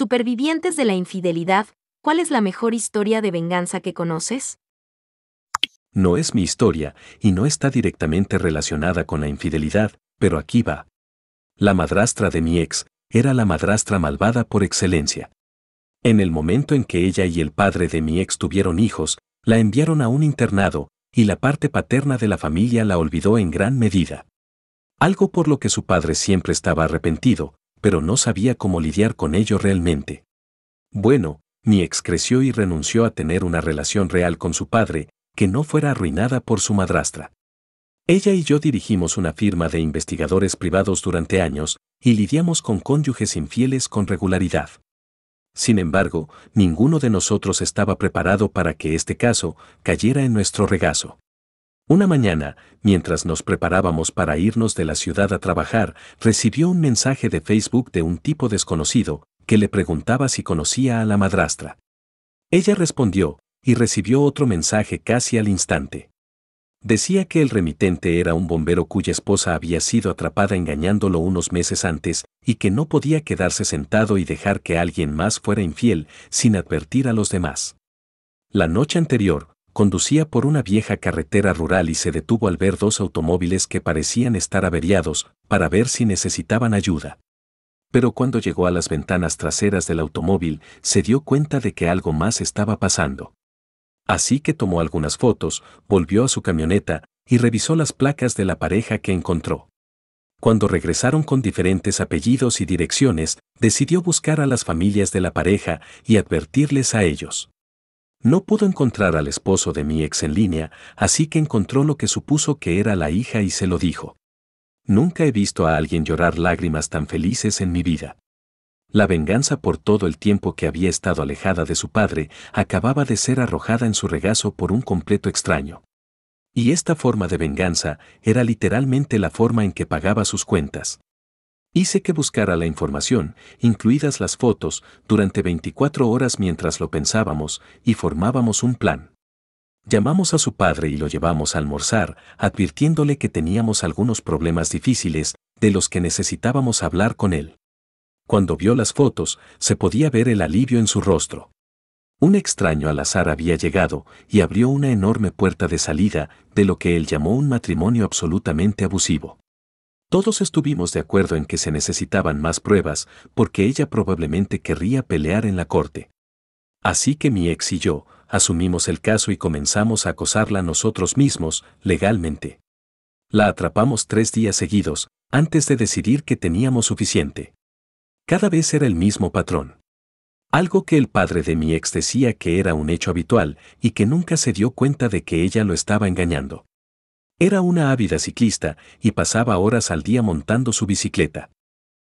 Supervivientes de la infidelidad, ¿cuál es la mejor historia de venganza que conoces? No es mi historia, y no está directamente relacionada con la infidelidad, pero aquí va. La madrastra de mi ex era la madrastra malvada por excelencia. En el momento en que ella y el padre de mi ex tuvieron hijos, la enviaron a un internado, y la parte paterna de la familia la olvidó en gran medida. Algo por lo que su padre siempre estaba arrepentido, pero no sabía cómo lidiar con ello realmente. Bueno, mi ex creció y renunció a tener una relación real con su padre, que no fuera arruinada por su madrastra. Ella y yo dirigimos una firma de investigadores privados durante años y lidiamos con cónyuges infieles con regularidad. Sin embargo, ninguno de nosotros estaba preparado para que este caso cayera en nuestro regazo. Una mañana, mientras nos preparábamos para irnos de la ciudad a trabajar, recibió un mensaje de Facebook de un tipo desconocido que le preguntaba si conocía a la madrastra. Ella respondió, y recibió otro mensaje casi al instante. Decía que el remitente era un bombero cuya esposa había sido atrapada engañándolo unos meses antes y que no podía quedarse sentado y dejar que alguien más fuera infiel sin advertir a los demás. La noche anterior, Conducía por una vieja carretera rural y se detuvo al ver dos automóviles que parecían estar averiados, para ver si necesitaban ayuda. Pero cuando llegó a las ventanas traseras del automóvil, se dio cuenta de que algo más estaba pasando. Así que tomó algunas fotos, volvió a su camioneta y revisó las placas de la pareja que encontró. Cuando regresaron con diferentes apellidos y direcciones, decidió buscar a las familias de la pareja y advertirles a ellos. No pudo encontrar al esposo de mi ex en línea, así que encontró lo que supuso que era la hija y se lo dijo. Nunca he visto a alguien llorar lágrimas tan felices en mi vida. La venganza por todo el tiempo que había estado alejada de su padre acababa de ser arrojada en su regazo por un completo extraño. Y esta forma de venganza era literalmente la forma en que pagaba sus cuentas. Hice que buscara la información, incluidas las fotos, durante 24 horas mientras lo pensábamos y formábamos un plan. Llamamos a su padre y lo llevamos a almorzar, advirtiéndole que teníamos algunos problemas difíciles, de los que necesitábamos hablar con él. Cuando vio las fotos, se podía ver el alivio en su rostro. Un extraño al azar había llegado y abrió una enorme puerta de salida de lo que él llamó un matrimonio absolutamente abusivo. Todos estuvimos de acuerdo en que se necesitaban más pruebas porque ella probablemente querría pelear en la corte. Así que mi ex y yo asumimos el caso y comenzamos a acosarla nosotros mismos, legalmente. La atrapamos tres días seguidos, antes de decidir que teníamos suficiente. Cada vez era el mismo patrón. Algo que el padre de mi ex decía que era un hecho habitual y que nunca se dio cuenta de que ella lo estaba engañando. Era una ávida ciclista y pasaba horas al día montando su bicicleta.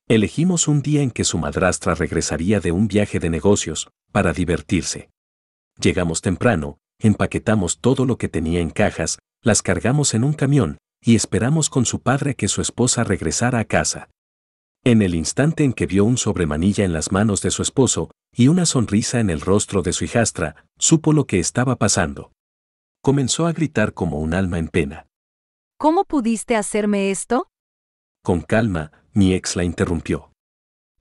Elegimos un día en que su madrastra regresaría de un viaje de negocios, para divertirse. Llegamos temprano, empaquetamos todo lo que tenía en cajas, las cargamos en un camión, y esperamos con su padre que su esposa regresara a casa. En el instante en que vio un sobremanilla en las manos de su esposo y una sonrisa en el rostro de su hijastra, supo lo que estaba pasando. Comenzó a gritar como un alma en pena. ¿Cómo pudiste hacerme esto? Con calma, mi ex la interrumpió.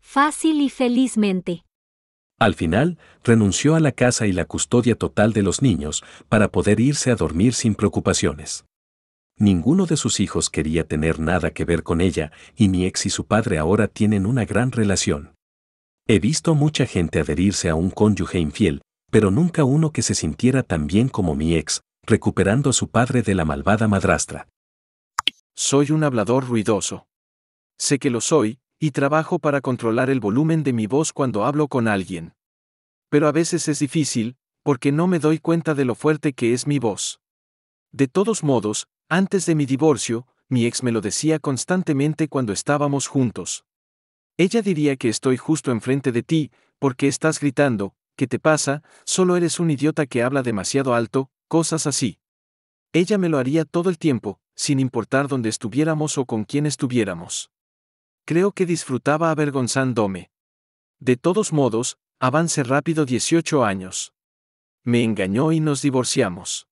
Fácil y felizmente. Al final, renunció a la casa y la custodia total de los niños para poder irse a dormir sin preocupaciones. Ninguno de sus hijos quería tener nada que ver con ella y mi ex y su padre ahora tienen una gran relación. He visto mucha gente adherirse a un cónyuge infiel, pero nunca uno que se sintiera tan bien como mi ex, recuperando a su padre de la malvada madrastra. Soy un hablador ruidoso. Sé que lo soy, y trabajo para controlar el volumen de mi voz cuando hablo con alguien. Pero a veces es difícil, porque no me doy cuenta de lo fuerte que es mi voz. De todos modos, antes de mi divorcio, mi ex me lo decía constantemente cuando estábamos juntos. Ella diría que estoy justo enfrente de ti, porque estás gritando, ¿qué te pasa? Solo eres un idiota que habla demasiado alto, cosas así. Ella me lo haría todo el tiempo, sin importar dónde estuviéramos o con quién estuviéramos. Creo que disfrutaba avergonzándome. De todos modos, avance rápido 18 años. Me engañó y nos divorciamos.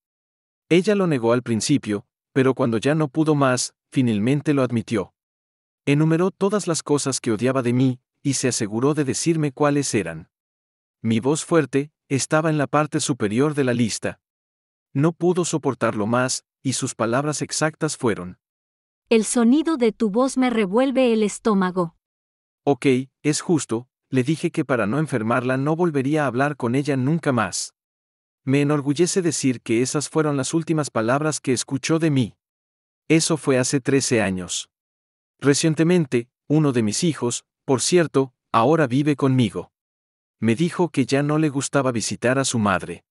Ella lo negó al principio, pero cuando ya no pudo más, finalmente lo admitió. Enumeró todas las cosas que odiaba de mí, y se aseguró de decirme cuáles eran. Mi voz fuerte, estaba en la parte superior de la lista, no pudo soportarlo más, y sus palabras exactas fueron. El sonido de tu voz me revuelve el estómago. Ok, es justo, le dije que para no enfermarla no volvería a hablar con ella nunca más. Me enorgullece decir que esas fueron las últimas palabras que escuchó de mí. Eso fue hace 13 años. Recientemente, uno de mis hijos, por cierto, ahora vive conmigo. Me dijo que ya no le gustaba visitar a su madre.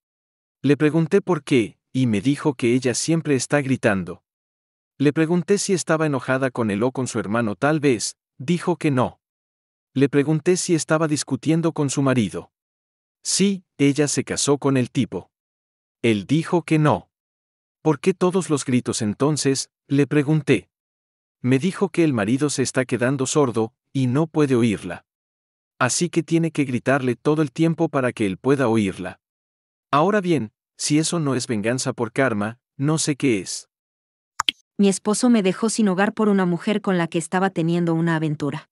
Le pregunté por qué, y me dijo que ella siempre está gritando. Le pregunté si estaba enojada con él o con su hermano tal vez, dijo que no. Le pregunté si estaba discutiendo con su marido. Sí, ella se casó con el tipo. Él dijo que no. ¿Por qué todos los gritos entonces? le pregunté. Me dijo que el marido se está quedando sordo, y no puede oírla. Así que tiene que gritarle todo el tiempo para que él pueda oírla. Ahora bien, si eso no es venganza por karma, no sé qué es. Mi esposo me dejó sin hogar por una mujer con la que estaba teniendo una aventura.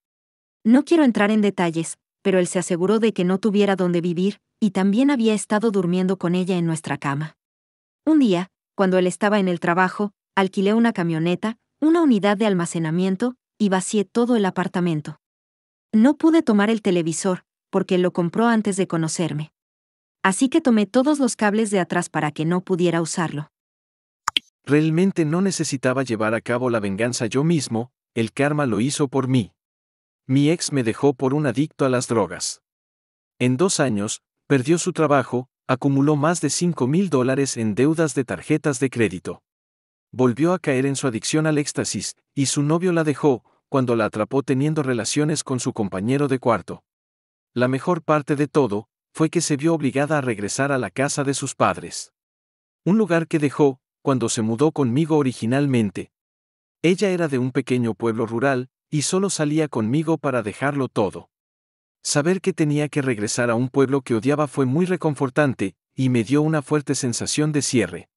No quiero entrar en detalles, pero él se aseguró de que no tuviera dónde vivir, y también había estado durmiendo con ella en nuestra cama. Un día, cuando él estaba en el trabajo, alquilé una camioneta, una unidad de almacenamiento, y vacié todo el apartamento. No pude tomar el televisor, porque lo compró antes de conocerme. Así que tomé todos los cables de atrás para que no pudiera usarlo. Realmente no necesitaba llevar a cabo la venganza yo mismo, el karma lo hizo por mí. Mi ex me dejó por un adicto a las drogas. En dos años, perdió su trabajo, acumuló más de 5 mil dólares en deudas de tarjetas de crédito. Volvió a caer en su adicción al éxtasis, y su novio la dejó, cuando la atrapó teniendo relaciones con su compañero de cuarto. La mejor parte de todo, fue que se vio obligada a regresar a la casa de sus padres. Un lugar que dejó, cuando se mudó conmigo originalmente. Ella era de un pequeño pueblo rural, y solo salía conmigo para dejarlo todo. Saber que tenía que regresar a un pueblo que odiaba fue muy reconfortante, y me dio una fuerte sensación de cierre.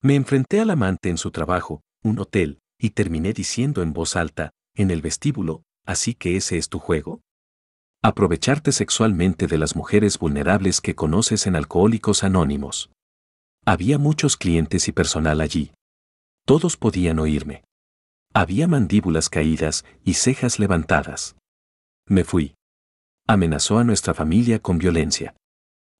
Me enfrenté al amante en su trabajo, un hotel, y terminé diciendo en voz alta, en el vestíbulo, así que ese es tu juego. Aprovecharte sexualmente de las mujeres vulnerables que conoces en Alcohólicos Anónimos. Había muchos clientes y personal allí. Todos podían oírme. Había mandíbulas caídas y cejas levantadas. Me fui. Amenazó a nuestra familia con violencia.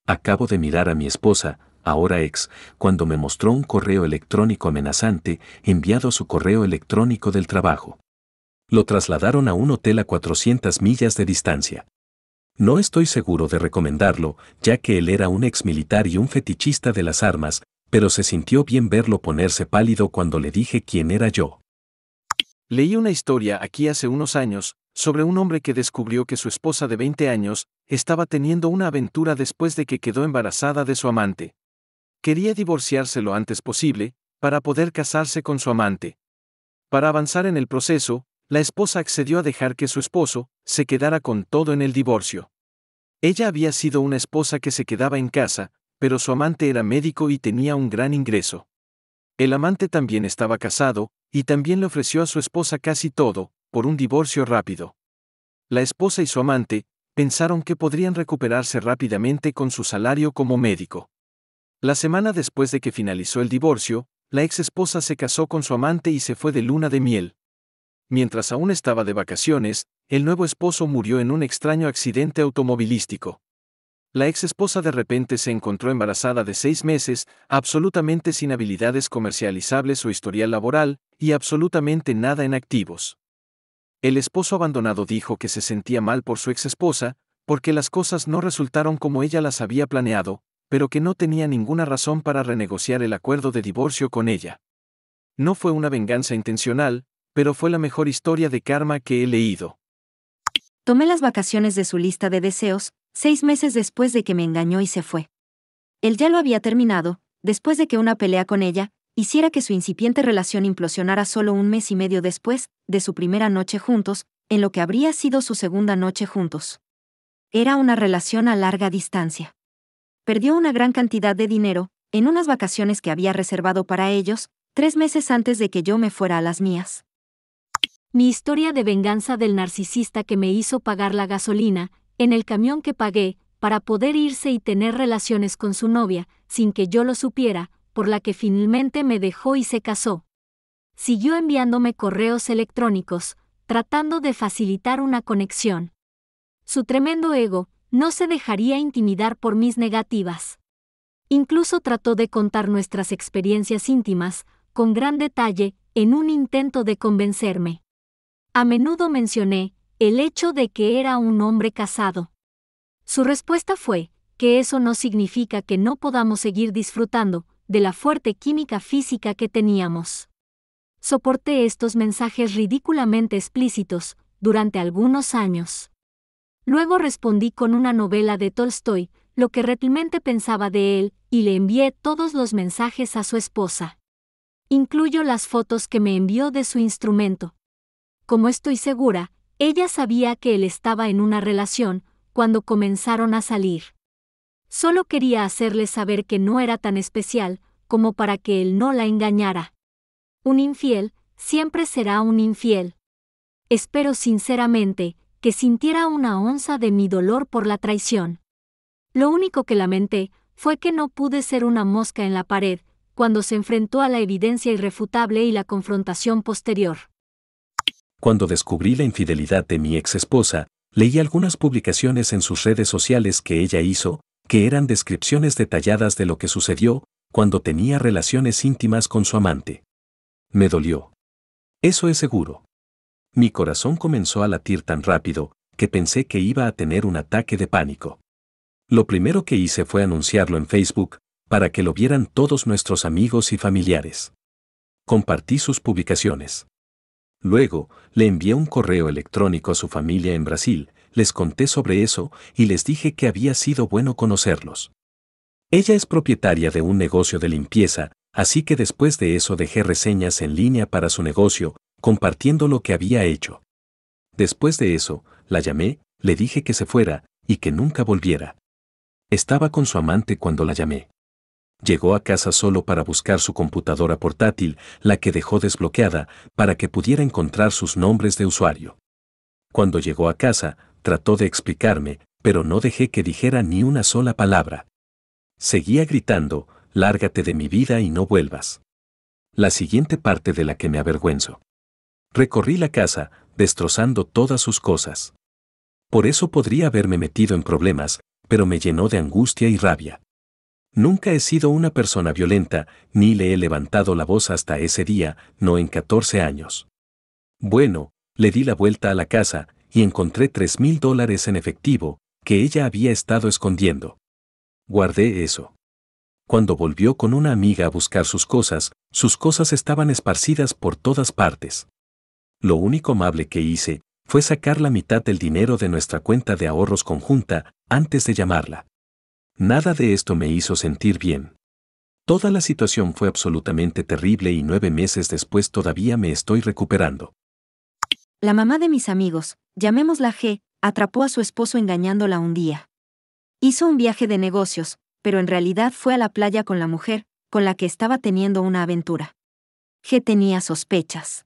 Acabo de mirar a mi esposa, ahora ex, cuando me mostró un correo electrónico amenazante enviado a su correo electrónico del trabajo. Lo trasladaron a un hotel a 400 millas de distancia. No estoy seguro de recomendarlo, ya que él era un ex militar y un fetichista de las armas, pero se sintió bien verlo ponerse pálido cuando le dije quién era yo. Leí una historia aquí hace unos años, sobre un hombre que descubrió que su esposa de 20 años estaba teniendo una aventura después de que quedó embarazada de su amante. Quería divorciarse lo antes posible, para poder casarse con su amante. Para avanzar en el proceso, la esposa accedió a dejar que su esposo se quedara con todo en el divorcio. Ella había sido una esposa que se quedaba en casa, pero su amante era médico y tenía un gran ingreso. El amante también estaba casado, y también le ofreció a su esposa casi todo, por un divorcio rápido. La esposa y su amante pensaron que podrían recuperarse rápidamente con su salario como médico. La semana después de que finalizó el divorcio, la ex esposa se casó con su amante y se fue de luna de miel mientras aún estaba de vacaciones, el nuevo esposo murió en un extraño accidente automovilístico. La ex esposa de repente se encontró embarazada de seis meses, absolutamente sin habilidades comercializables o historial laboral, y absolutamente nada en activos. El esposo abandonado dijo que se sentía mal por su ex esposa, porque las cosas no resultaron como ella las había planeado, pero que no tenía ninguna razón para renegociar el acuerdo de divorcio con ella. No fue una venganza intencional, pero fue la mejor historia de karma que he leído. Tomé las vacaciones de su lista de deseos, seis meses después de que me engañó y se fue. Él ya lo había terminado, después de que una pelea con ella, hiciera que su incipiente relación implosionara solo un mes y medio después, de su primera noche juntos, en lo que habría sido su segunda noche juntos. Era una relación a larga distancia. Perdió una gran cantidad de dinero, en unas vacaciones que había reservado para ellos, tres meses antes de que yo me fuera a las mías. Mi historia de venganza del narcisista que me hizo pagar la gasolina, en el camión que pagué, para poder irse y tener relaciones con su novia, sin que yo lo supiera, por la que finalmente me dejó y se casó. Siguió enviándome correos electrónicos, tratando de facilitar una conexión. Su tremendo ego no se dejaría intimidar por mis negativas. Incluso trató de contar nuestras experiencias íntimas, con gran detalle, en un intento de convencerme. A menudo mencioné el hecho de que era un hombre casado. Su respuesta fue, que eso no significa que no podamos seguir disfrutando de la fuerte química física que teníamos. Soporté estos mensajes ridículamente explícitos durante algunos años. Luego respondí con una novela de Tolstoy, lo que realmente pensaba de él, y le envié todos los mensajes a su esposa. Incluyo las fotos que me envió de su instrumento, como estoy segura, ella sabía que él estaba en una relación cuando comenzaron a salir. Solo quería hacerle saber que no era tan especial como para que él no la engañara. Un infiel siempre será un infiel. Espero sinceramente que sintiera una onza de mi dolor por la traición. Lo único que lamenté fue que no pude ser una mosca en la pared cuando se enfrentó a la evidencia irrefutable y la confrontación posterior cuando descubrí la infidelidad de mi ex esposa, leí algunas publicaciones en sus redes sociales que ella hizo, que eran descripciones detalladas de lo que sucedió cuando tenía relaciones íntimas con su amante. Me dolió. Eso es seguro. Mi corazón comenzó a latir tan rápido que pensé que iba a tener un ataque de pánico. Lo primero que hice fue anunciarlo en Facebook, para que lo vieran todos nuestros amigos y familiares. Compartí sus publicaciones. Luego, le envié un correo electrónico a su familia en Brasil, les conté sobre eso y les dije que había sido bueno conocerlos. Ella es propietaria de un negocio de limpieza, así que después de eso dejé reseñas en línea para su negocio, compartiendo lo que había hecho. Después de eso, la llamé, le dije que se fuera y que nunca volviera. Estaba con su amante cuando la llamé llegó a casa solo para buscar su computadora portátil, la que dejó desbloqueada, para que pudiera encontrar sus nombres de usuario. Cuando llegó a casa, trató de explicarme, pero no dejé que dijera ni una sola palabra. Seguía gritando, lárgate de mi vida y no vuelvas. La siguiente parte de la que me avergüenzo. Recorrí la casa, destrozando todas sus cosas. Por eso podría haberme metido en problemas, pero me llenó de angustia y rabia. Nunca he sido una persona violenta, ni le he levantado la voz hasta ese día, no en 14 años. Bueno, le di la vuelta a la casa y encontré tres mil dólares en efectivo, que ella había estado escondiendo. Guardé eso. Cuando volvió con una amiga a buscar sus cosas, sus cosas estaban esparcidas por todas partes. Lo único amable que hice fue sacar la mitad del dinero de nuestra cuenta de ahorros conjunta antes de llamarla. Nada de esto me hizo sentir bien. Toda la situación fue absolutamente terrible y nueve meses después todavía me estoy recuperando. La mamá de mis amigos, llamémosla G, atrapó a su esposo engañándola un día. Hizo un viaje de negocios, pero en realidad fue a la playa con la mujer, con la que estaba teniendo una aventura. G tenía sospechas.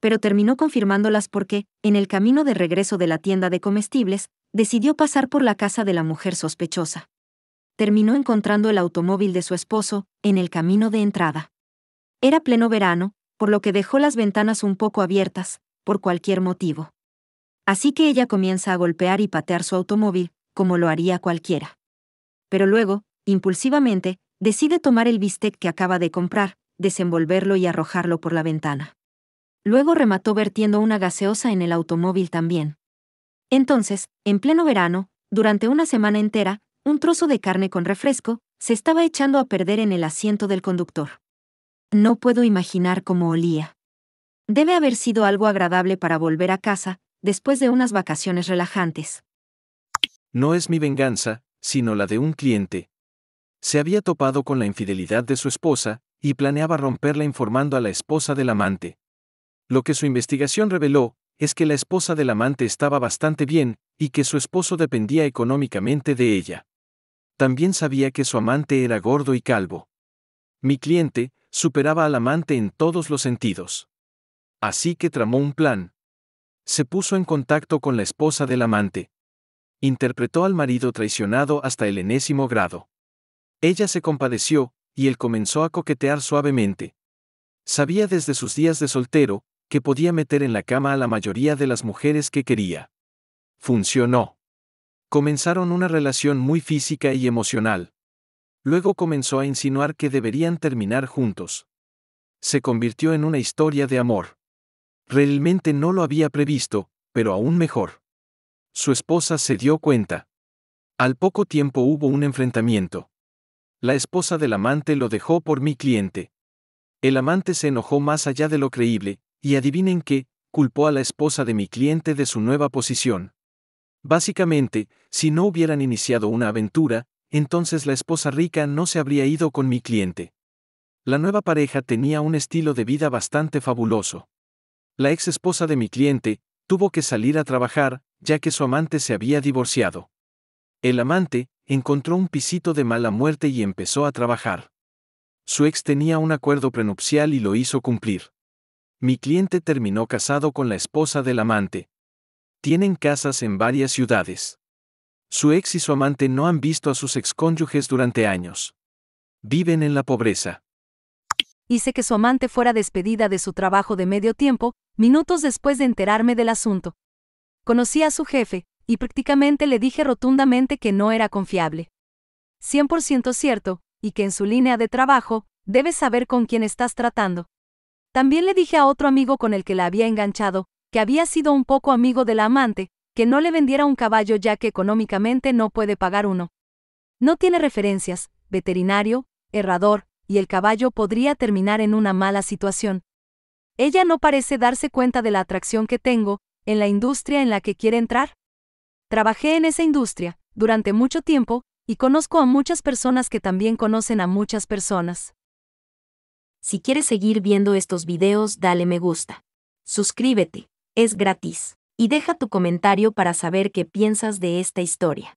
Pero terminó confirmándolas porque, en el camino de regreso de la tienda de comestibles, decidió pasar por la casa de la mujer sospechosa terminó encontrando el automóvil de su esposo, en el camino de entrada. Era pleno verano, por lo que dejó las ventanas un poco abiertas, por cualquier motivo. Así que ella comienza a golpear y patear su automóvil, como lo haría cualquiera. Pero luego, impulsivamente, decide tomar el bistec que acaba de comprar, desenvolverlo y arrojarlo por la ventana. Luego remató vertiendo una gaseosa en el automóvil también. Entonces, en pleno verano, durante una semana entera, un trozo de carne con refresco, se estaba echando a perder en el asiento del conductor. No puedo imaginar cómo olía. Debe haber sido algo agradable para volver a casa, después de unas vacaciones relajantes. No es mi venganza, sino la de un cliente. Se había topado con la infidelidad de su esposa, y planeaba romperla informando a la esposa del amante. Lo que su investigación reveló, es que la esposa del amante estaba bastante bien, y que su esposo dependía económicamente de ella también sabía que su amante era gordo y calvo. Mi cliente superaba al amante en todos los sentidos. Así que tramó un plan. Se puso en contacto con la esposa del amante. Interpretó al marido traicionado hasta el enésimo grado. Ella se compadeció, y él comenzó a coquetear suavemente. Sabía desde sus días de soltero, que podía meter en la cama a la mayoría de las mujeres que quería. Funcionó. Comenzaron una relación muy física y emocional. Luego comenzó a insinuar que deberían terminar juntos. Se convirtió en una historia de amor. Realmente no lo había previsto, pero aún mejor. Su esposa se dio cuenta. Al poco tiempo hubo un enfrentamiento. La esposa del amante lo dejó por mi cliente. El amante se enojó más allá de lo creíble, y adivinen qué, culpó a la esposa de mi cliente de su nueva posición. Básicamente, si no hubieran iniciado una aventura, entonces la esposa rica no se habría ido con mi cliente. La nueva pareja tenía un estilo de vida bastante fabuloso. La ex esposa de mi cliente tuvo que salir a trabajar, ya que su amante se había divorciado. El amante encontró un pisito de mala muerte y empezó a trabajar. Su ex tenía un acuerdo prenupcial y lo hizo cumplir. Mi cliente terminó casado con la esposa del amante tienen casas en varias ciudades. Su ex y su amante no han visto a sus excónyuges durante años. Viven en la pobreza. Hice que su amante fuera despedida de su trabajo de medio tiempo, minutos después de enterarme del asunto. Conocí a su jefe, y prácticamente le dije rotundamente que no era confiable. 100% cierto, y que en su línea de trabajo, debes saber con quién estás tratando. También le dije a otro amigo con el que la había enganchado, había sido un poco amigo de la amante, que no le vendiera un caballo ya que económicamente no puede pagar uno. No tiene referencias, veterinario, herrador, y el caballo podría terminar en una mala situación. Ella no parece darse cuenta de la atracción que tengo, en la industria en la que quiere entrar. Trabajé en esa industria, durante mucho tiempo, y conozco a muchas personas que también conocen a muchas personas. Si quieres seguir viendo estos videos, dale me gusta. Suscríbete. Es gratis. Y deja tu comentario para saber qué piensas de esta historia.